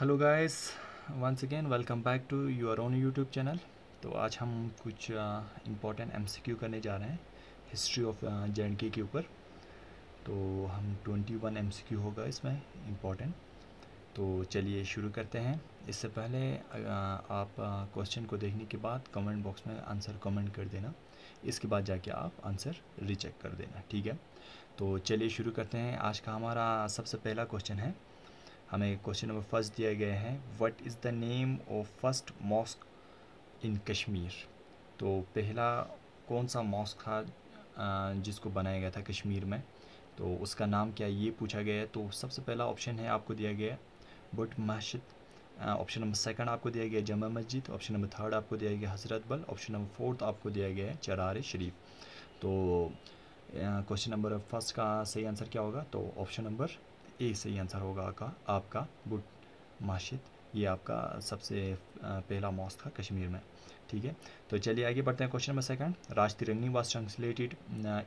hello guys once again welcome back to your own YouTube channel तो आज हम कुछ इम्पोर्टेंट एमसीक्यू करने जा रहे हैं हिस्ट्री ऑफ जे के ऊपर तो हम 21 क्यू होगा इसमें इम्पोर्टेंट तो चलिए शुरू करते हैं इससे पहले आप क्वेश्चन को देखने के बाद कमेंट बॉक्स में आंसर कमेंट कर देना इसके बाद जाके आप आंसर रिचेक कर देना ठीक है तो चलिए शुरू करते हैं आज का हमारा सबसे पहला क्वेश्चन है हमें क्वेश्चन नंबर फर्स्ट दिए गए हैं what is the name of first mosque in Kashmir तो पहला कौन सा मॉस्क था जिसको बनाया गया था कश्मीर में तो उसका नाम क्या ये पूछा गया है तो सबसे पहला ऑप्शन है आपको दिया गया बुट मस्जिद ऑप्शन नंबर सेकंड आपको दिया गया जमा मस्जिद ऑप्शन नंबर थर्ड आपको दिया गया हजरत बल ऑप्शन नंबर फोर्थ आपको दिया गया है चरार शरीफ तो क्वेश्चन नंबर फर्स्ट का सही आंसर क्या होगा तो ऑप्शन नंबर ए सही आंसर होगा आपका आपका बुट माशिद ये आपका सबसे पहला मॉस्क था कश्मीर में ठीक है तो चलिए आगे बढ़ते हैं question number second Raj Tarangini was translated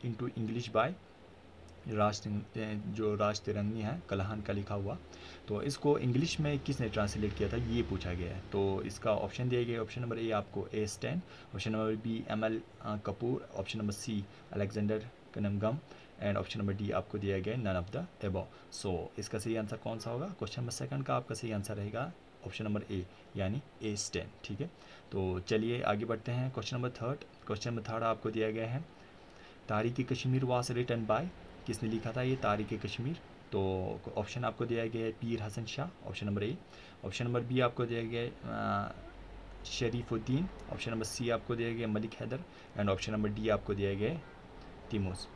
into English by Raj जो राज तिरंगी है कलहान का लिखा हुआ तो इसको इंग्लिश में किसने ट्रांसलेट किया था ये पूछा गया है तो इसका ऑप्शन दिया गया ऑप्शन नंबर ए आपको A Stein option number B M L Kapoor option number C Alexander Cunningham and option number D आपको दिया गया नन ऑफ द एबो सो इसका सही आंसर कौन सा होगा क्वेश्चन नंबर सेकंड का आपका सही आंसर रहेगा ऑप्शन नंबर ए यानी ए स्टेन ठीक है तो चलिए आगे बढ़ते हैं question number third question number third आपको दिया गया है तारीख कश्मीर वास रिटर्न बाय किसने लिखा था ये तारीख कश्मीर तो ऑप्शन आपको दिया गया है Pir Hasan Shah option number A option number B आपको दिया गया है शरीफुद्दीन ऑप्शन नंबर सी आपको दिया गया Malik Haidar and option number D आपको दिया गया है तिमोस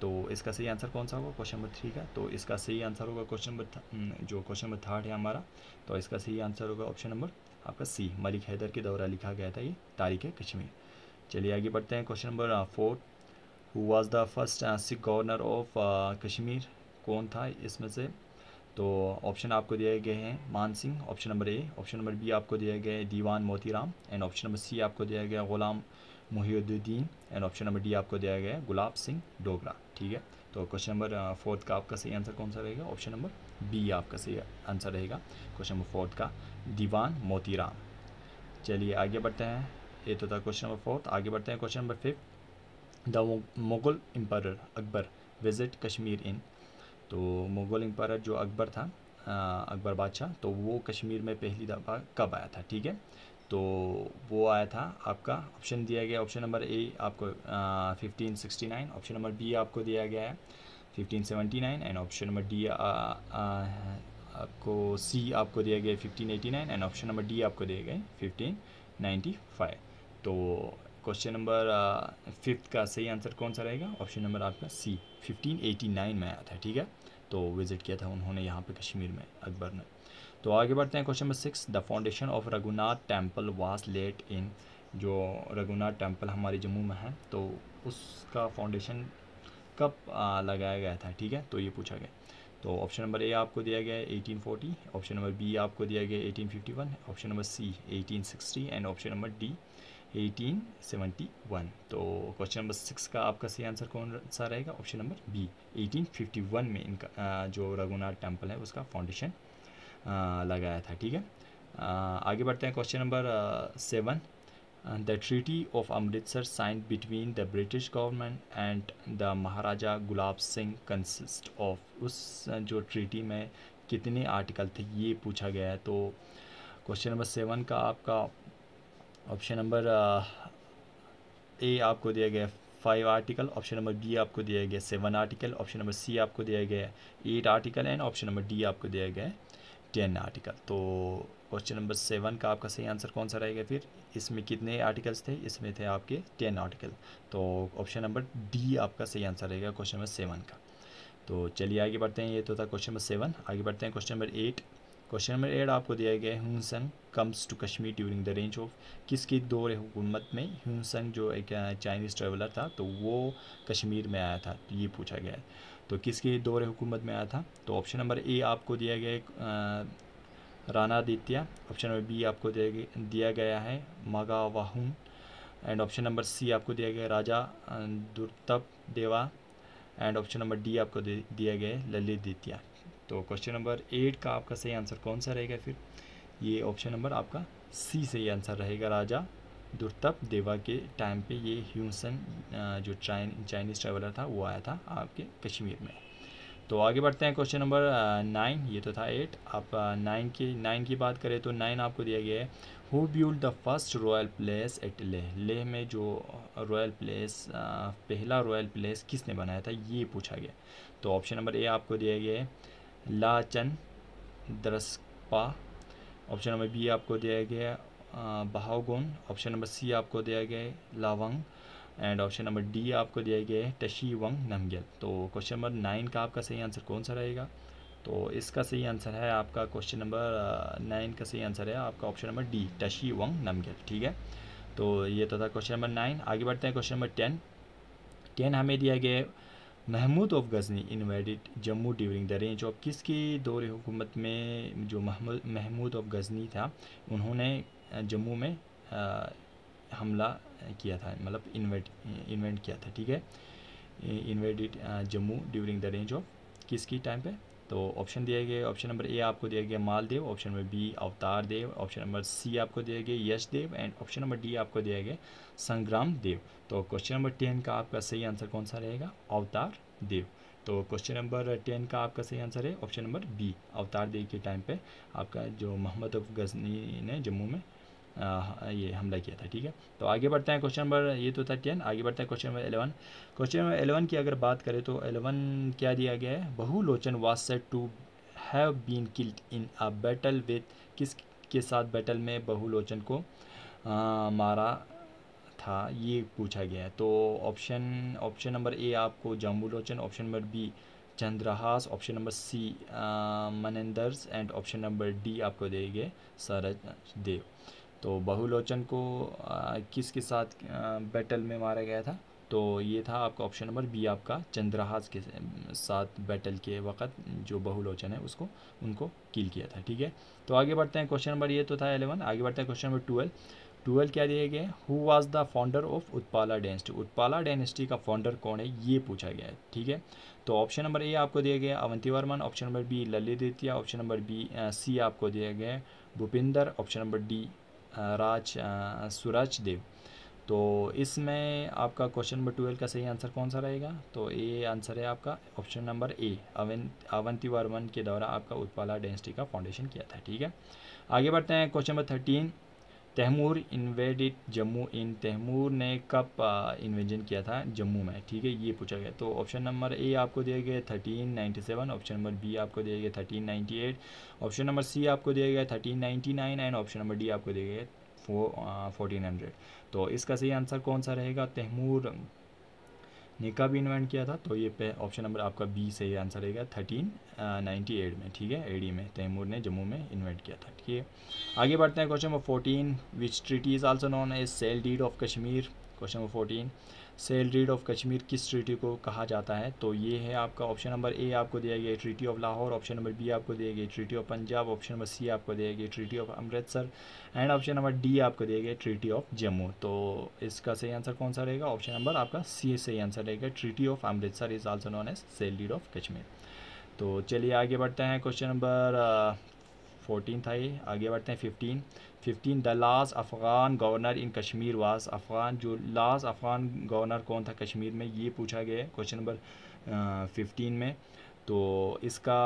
तो इसका सही आंसर कौन सा होगा क्वेश्चन नंबर थ्री का तो इसका सही आंसर होगा क्वेश्चन हम्म, नंबर जो क्वेश्चन नंबर थर्ड है हमारा तो इसका सही आंसर होगा ऑप्शन नंबर आपका सी मलिक हैदर के द्वारा लिखा गया था ये तारीख कश्मीर चलिए आगे बढ़ते हैं question number four who was the first Sikh governor of Kashmir कौन था इसमें से तो ऑप्शन आपको दिए गए हैं Man Singh option number A option number B आपको दिया गया है Diwan Motiram and option number C आपको दिया गया Ghulam Mohiuddin and option number D आपको दिया गया है गुलाब सिंह डोगरा ठीक है तो क्वेश्चन नंबर फोर्थ का आपका सही आंसर कौन सा रहेगा ऑप्शन नंबर बी आपका सही आंसर रहेगा क्वेश्चन नंबर फोर्थ का दीवान मोतीराम चलिए आगे बढ़ते हैं ये तो था क्वेश्चन नंबर फोर्थ आगे बढ़ते हैं question number fifth the Mughal emperor Akbar visit Kashmir in तो मुगल एम्पर जो अकबर था अकबर बादशाह तो वो कश्मीर में पहली दफ़ा कब आया था ठीक है तो वो आया था आपका ऑप्शन दिया गया ऑप्शन नंबर ए आपको fifteen sixty nine option number B आपको दिया गया है fifteen seventy nine and option number D आपको सी आपको दिया गया fifteen eighty nine and option number D आपको दिए गए फिफ्टीन नाइन्टी फाइव तो क्वेश्चन नंबर फिफ्थ का सही आंसर कौन सा रहेगा ऑप्शन नंबर आपका सी फिफ्टीन एटी नाइन में आया था ठीक है तो विज़िट किया था उन्होंने यहाँ पे कश्मीर में अकबर ने तो आगे बढ़ते हैं question number six the foundation of Raghunath temple was laid in जो रघुनाथ टेम्पल हमारे जम्मू में है तो उसका फाउंडेशन कब लगाया गया था ठीक है तो ये पूछा गया तो ऑप्शन नंबर ए आपको दिया गया 1840 ऑप्शन नंबर बी आपको दिया गया 1851 option number C 1860 and option number D 1871 तो क्वेश्चन नंबर सिक्स का आपका सही आंसर कौन सा रहेगा ऑप्शन नंबर बी 1851 में इनका जो रघुनाथ टेम्पल है उसका फाउंडेशन लगाया था ठीक है आगे बढ़ते हैं question number seven the treaty of Amritsar sign between the British government and the Maharaja Gulab Singh consist of उस जो ट्रीटी में कितने आर्टिकल थे ये पूछा गया है तो क्वेश्चन नंबर सेवन का आपका ऑप्शन नंबर ए आपको दिया गया five article option number B आपको दिया गया seven article option number C आपको दिया गया eight article and option number D आपको दिया गया है टेन आर्टिकल तो क्वेश्चन नंबर सेवन का आपका सही आंसर कौन सा रहेगा फिर इसमें कितने आर्टिकल्स थे इसमें थे आपके टेन आर्टिकल तो ऑप्शन नंबर डी आपका सही आंसर रहेगा क्वेश्चन नंबर सेवन का तो चलिए आगे बढ़ते हैं ये तो था क्वेश्चन नंबर सेवन आगे बढ़ते हैं question number eight question number eight आपको दिया गया है Hewson comes to Kashmir during the रेंज ऑफ किसकी दौर हुकूमत में ह्यूसन जो एक चाइनीज़ uh, ट्रेवलर था तो वो कश्मीर में आया था तो ये पूछा गया है तो किसके दौर हुकूमत में आया था तो ऑप्शन नंबर ए आपको दिया गया Rana Aditya option number B आपको दिया गया दिया गया है मगावाहन एंड ऑप्शन नंबर सी आपको दिया गया राजा दुर्तप देवा एंड ऑप्शन नंबर डी आपको दिया गया है ललित दित्या तो क्वेश्चन नंबर एट का आपका सही आंसर कौन सा रहेगा फिर ये ऑप्शन नंबर आपका सी सही आंसर रहेगा राजा दुर्तप देवा के टाइम पे ये ह्यूसन जो चाइन चाइनीज़ ट्रैवलर था वो आया था आपके कश्मीर में तो आगे बढ़ते हैं क्वेश्चन नंबर नाइन ये तो था एट आप नाइन की नाइन की बात करें तो नाइन आपको दिया गया है who built the first royal palace at Leh Leh में जो रॉयल प्लेस पहला रॉयल प्लेस किसने बनाया था ये पूछा गया तो ऑप्शन नंबर ए आपको दिया गया है Lachan Darspa option number B आपको दिया गया बहागुन ऑप्शन नंबर सी आपको दिया गया है Lavang and option number D आपको दिया गया है टशी वंग नमगल तो क्वेश्चन नंबर नाइन का आपका सही आंसर कौन सा रहेगा तो इसका सही आंसर है आपका क्वेश्चन नंबर नाइन का सही आंसर है आपका option number D Tashi Wang Namgyal ठीक है तो ये तो था क्वेश्चन नंबर नाइन आगे बढ़ते हैं क्वेश्चन नंबर टेन टेन हमें दिया गया Mahmud of Ghazni invited Jammu during the रेंज ऑफ किसकी दौर हुकूमत में जो महमूद ऑफ गजनी था उन्होंने जम्मू में हमला किया था मतलब इन्वेट इन्वेंट किया था ठीक है इन्वेटेड जम्मू ड्यूरिंग द रेंज ऑफ किसकी टाइम पे तो ऑप्शन दिया गया ऑप्शन नंबर ए आपको दिया गया मालदेव ऑप्शन नंबर बी अवतार देव ऑप्शन नंबर सी आपको दिया गया Yash Dev and option number D आपको दिया गया संग्राम देव तो क्वेश्चन नंबर टेन का आपका सही आंसर कौन सा रहेगा अवतार देव तो क्वेश्चन नंबर टेन का आपका सही आंसर है ऑप्शन नंबर बी अवतार देव के टाइम पे आपका जो मोहम्मद अफ गजनी ने जम्मू में ये हमला किया था ठीक है तो आगे बढ़ते हैं क्वेश्चन नंबर ये तो था टेन आगे बढ़ते हैं question number eleven question number eleven की अगर बात करें तो एलेवन क्या दिया गया है Bahulochan was set to have been killed in a battle with किस के साथ बैटल में बहुलोचन को आ, मारा था ये पूछा गया है तो ऑप्शन ऑप्शन नंबर ए आपको Jambulochan option number B Chandrahas option number C मनेंदर्स एंड ऑप्शन नंबर डी आपको देंगे सरज देव तो बहुलोचन को किस के साथ बैटल में मारा गया था तो ये था आपका ऑप्शन नंबर बी आपका चंद्रहास के साथ बैटल के वक्त जो बहुलोचन है उसको उनको किल किया था ठीक है तो आगे बढ़ते हैं क्वेश्चन नंबर ये तो था एलेवन आगे बढ़ते हैं क्वेश्चन नंबर ट्वेल्व ट्वेल्व क्या दिए गए who was the founder of Utpala dynasty Utpala dynasty का फाउंडर कौन है ये पूछा गया है ठीक है तो ऑप्शन नंबर ए आपको दिया गया Avantivarman option number B Lalit द्वितीय ऑप्शन नंबर बी सी आपको दिया गया Bhupinder option number D Raj Suraj Dev तो इसमें आपका क्वेश्चन नंबर ट्वेल्व का सही आंसर कौन सा रहेगा तो ये आंसर है आपका option number A Avantivarman के द्वारा आपका उत्पाला डेंसिटी का फाउंडेशन किया था ठीक है आगे बढ़ते हैं question number thirteen Taimur invaded Jammu in Taimur ने कब इन्वेजन किया था जम्मू में ठीक है ये पूछा गया तो ऑप्शन नंबर ए आपको दिया गया thirteen ninety seven option number B आपको दिया गया thirteen ninety eight option number C आपको दिया गया thirteen ninety nine and option number D आपको दिया गया फोर फोर्टीन हंड्रेड तो इसका सही आंसर कौन सा रहेगा तैमूर ने भी इन्वेंट किया था तो ये पे ऑप्शन नंबर आपका बी सही आंसर रहेगा थर्टीन नाइन्टी एट में ठीक है एडी में तैमूर ने जम्मू में इन्वेंट किया था ठीक है आगे बढ़ते हैं question number fourteen which treaty is also known as sale deed of Kashmir question number fourteen sale deed of Kashmir किस ट्रीटी को कहा जाता है तो ये है आपका ऑप्शन नंबर ए आपको दिया गया treaty of Lahore option number B आपको दिया गया treaty of Punjab option number C आपको दिया गया treaty of Amritsar and option number D आपको दिया गया ट्रीटी ऑफ जम्मू तो इसका सही आंसर कौन सा रहेगा ऑप्शन नंबर आपका सी सही आंसर रहेगा treaty of Amritsar is also known as sale deed of Kashmir तो चलिए आगे बढ़ते हैं क्वेश्चन नंबर फोर्टीन था ये आगे बढ़ते हैं fifteen fifteen the last Afghan governor in Kashmir was Afghan जो लास्ट अफ़गान गवर्नर कौन था कश्मीर में ये पूछा गया है क्वेश्चन नंबर फिफ्टीन में तो इसका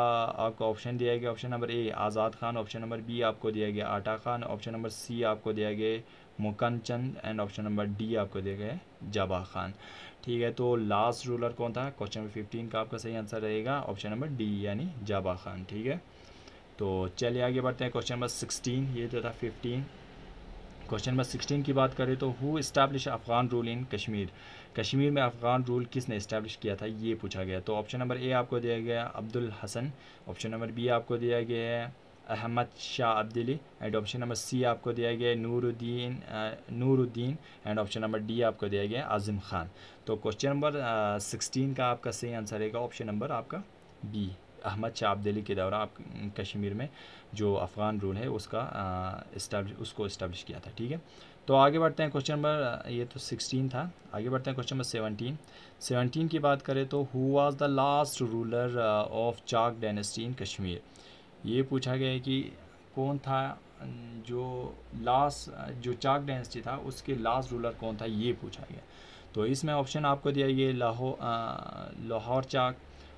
आपको ऑप्शन दिया गया option number A Azad Khan option number B आपको दिया गया आटा खान ऑप्शन नंबर सी आपको दिया गया Mukan Chand and option number D आपको दिया गया जबा खान ठीक है तो लास्ट रूलर कौन था क्वेश्चन नंबर फिफ्टीन का आपका सही आंसर रहेगा ऑप्शन नंबर डी यानी जबा खान ठीक है तो चलिए आगे बढ़ते हैं क्वेश्चन नंबर सिक्सटीन ये जो तो था फिफ्टीन क्वेश्चन नंबर सिक्सटीन की बात करें तो who establish Afghan rule in Kashmir Kashmir में अफ़गान रूल किसने इस्टेब्लिश किया था ये पूछा गया तो ऑप्शन नंबर ए आपको दिया गया Abdul Hasan option number B आपको दिया गया है Ahmad Shah Abdali and option number C आपको दिया गया Nuruddin Nuruddin and option number D आपको दिया गया uh, आज़म खान तो क्वेश्चन नंबर सिक्सटीन का आपका सही आंसर रहेगा ऑप्शन नंबर आपका बी अहमद शाह अब्दली के दौरा कश्मीर में जो अफ़गान रूल है उसका इस्टब्लिश उसको इस्टब्लिश किया था ठीक है तो आगे बढ़ते हैं क्वेश्चन नंबर ये तो सिक्सटीन था आगे बढ़ते हैं क्वेश्चन नंबर सेवनटीन सेवनटीन की बात करें तो who was the last ruler of Chak dynasty in Kashmir ये पूछा गया है कि कौन था जो लास्ट जो चाक डेनेस्टी था उसके लास्ट रूलर कौन था ये पूछा गया तो इसमें ऑप्शन आपको दिया ये Lahore Lahore Chak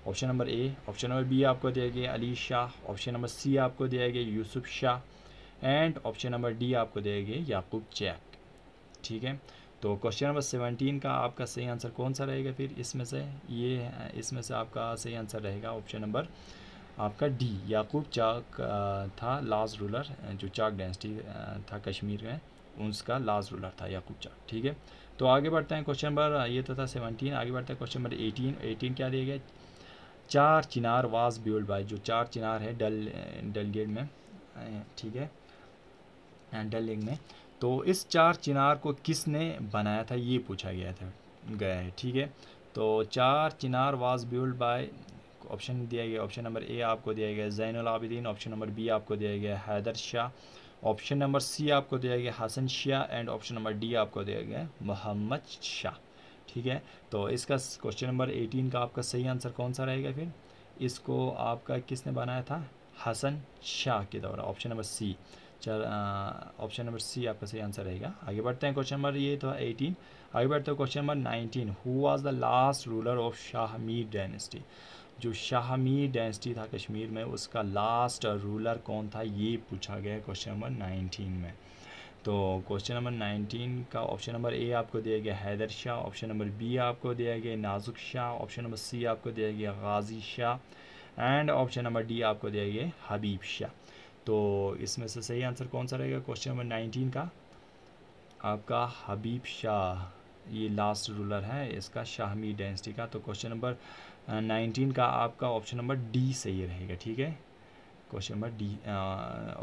option number A option number B आपको दिया गया Ali Shah option number C आपको दिया गया Yusuf Shah and option number D आपको दिया गया याकूब चैक ठीक है तो क्वेश्चन नंबर सेवनटीन का आपका सही आंसर कौन सा रहेगा फिर इसमें से ये इसमें से आपका सही आंसर रहेगा ऑप्शन नंबर आपका डी याकूब चाक था लास्ट रूलर जो चाक डेंसिटी था कश्मीर में उनका लास्ट रूलर था याकूब चाक ठीक है तो आगे बढ़ते हैं क्वेश्चन नंबर ये तो था सेवनटीन आगे बढ़ते हैं क्वेश्चन नंबर एटीन एटीन क्या दिया गया चार चिनार वाज बिल्ड बाय जो चार चिनार है डल डल गेट में ठीक है डल लेक में तो इस चार चिनार को किसने बनाया था ये पूछा गया था गया है ठीक है तो Char Chinar was build by option दिया गया ऑप्शन नंबर ए आपको दिया गया Zain Alabidin option number B आपको दिया गया Haidar Shah option number C आपको दिया गया Hasan Shah and option number D आपको दिया गया मोहम्मद शाह ठीक है तो इसका क्वेश्चन नंबर एटीन का आपका सही आंसर कौन सा रहेगा फिर इसको आपका किसने बनाया था हसन शाह के दौरान ऑप्शन नंबर सी चल ऑप्शन नंबर सी आपका सही आंसर रहेगा आगे बढ़ते हैं क्वेश्चन नंबर ये तो एटीन आगे बढ़ते हैं question number nineteen who was the last ruler of Shahmir dynasty जो शाहमीर डायनेस्टी था कश्मीर में उसका लास्ट रूलर कौन था ये पूछा गया क्वेश्चन नंबर नाइनटीन में तो क्वेश्चन नंबर नाइनटीन का ऑप्शन नंबर ए आपको दिया गया Haidar Shah option number B आपको दिया गया नाजुक शाह ऑप्शन नंबर सी आपको दिया गया Ghazi Shah and option number D आपको दिया गया हबीब शाह तो इसमें से सही आंसर कौन सा रहेगा क्वेश्चन नंबर नाइनटीन का आपका हबीब शाह ये लास्ट रूलर है इसका शाहमी डेंसिटी का तो क्वेश्चन नंबर नाइनटीन का आपका ऑप्शन नंबर डी सही रहेगा ठीक है question number D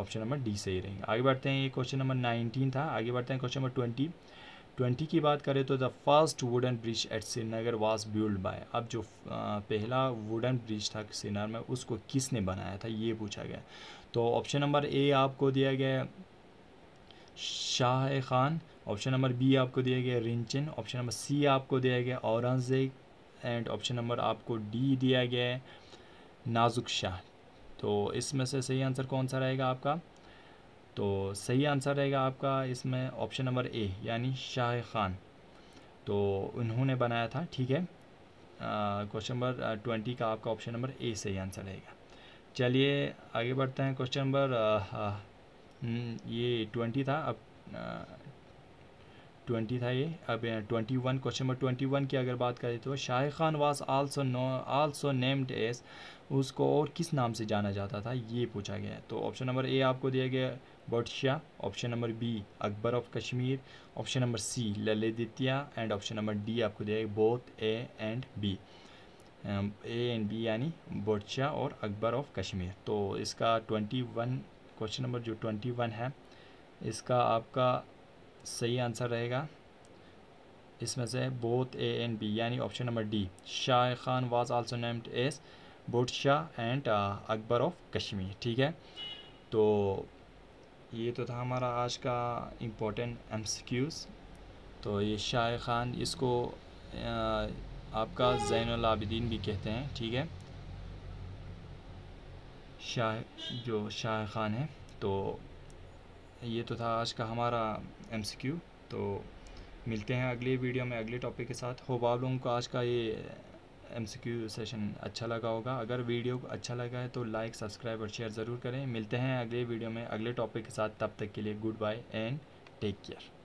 option number D सही रहेंगे आगे बढ़ते हैं ये क्वेश्चन नंबर नाइनटीन था आगे बढ़ते हैं क्वेश्चन नंबर ट्वेंटी ट्वेंटी की बात करें तो the first wooden bridge at Srinagar was build by अब जो पहला वुडन ब्रिज था श्रीनगर में उसको किसने बनाया था ये पूछा गया तो ऑप्शन नंबर ए आपको दिया गया Shah Khan option number B आपको दिया गया रिंचन ऑप्शन नंबर सी आपको दिया गया औरंगजेब एंड ऑप्शन नंबर आपको डी दिया गया नाजुक शाह तो इसमें से सही आंसर कौन सा रहेगा आपका तो सही आंसर रहेगा आपका इसमें ऑप्शन नंबर ए यानी शाह खान तो उन्होंने बनाया था ठीक है क्वेश्चन नंबर ट्वेंटी का आपका ऑप्शन नंबर ए सही आंसर रहेगा चलिए आगे बढ़ते हैं क्वेश्चन हम्म, नंबर ये ट्वेंटी था अब ट्वेंटी था ये अब twenty one question number twenty one की अगर बात करें तो Shah Khan was also known also named as उसको और किस नाम से जाना जाता था ये पूछा गया है तो ऑप्शन नंबर ए आपको दिया गया Budshah option number B Akbar of Kashmir option number C Lalitaditya and option number D आपको दिया गया both A and B A and B यानी बोटशाह और अकबर ऑफ कश्मीर तो इसका ट्वेंटी वन क्वेश्चन नंबर जो ट्वेंटी वन है इसका आपका सही आंसर रहेगा इसमें से बोथ ए एंड बी यानी option number D Shah Khan was also named as Budshah and Akbar of Kashmir ठीक है तो ये तो था हमारा आज का इम्पोर्टेंट एम तो ये शाह खान इसको uh, आपका जैन अलाबिदीन भी कहते हैं ठीक है शाह जो शाह खान है तो ये तो था आज का हमारा एम तो मिलते हैं अगले वीडियो में अगले टॉपिक के साथ होप आप लोगों को आज का ये एम सेशन अच्छा लगा होगा अगर वीडियो अच्छा लगा है तो लाइक सब्सक्राइब और शेयर ज़रूर करें मिलते हैं अगले वीडियो में अगले टॉपिक के साथ तब तक के लिए goodbye and take care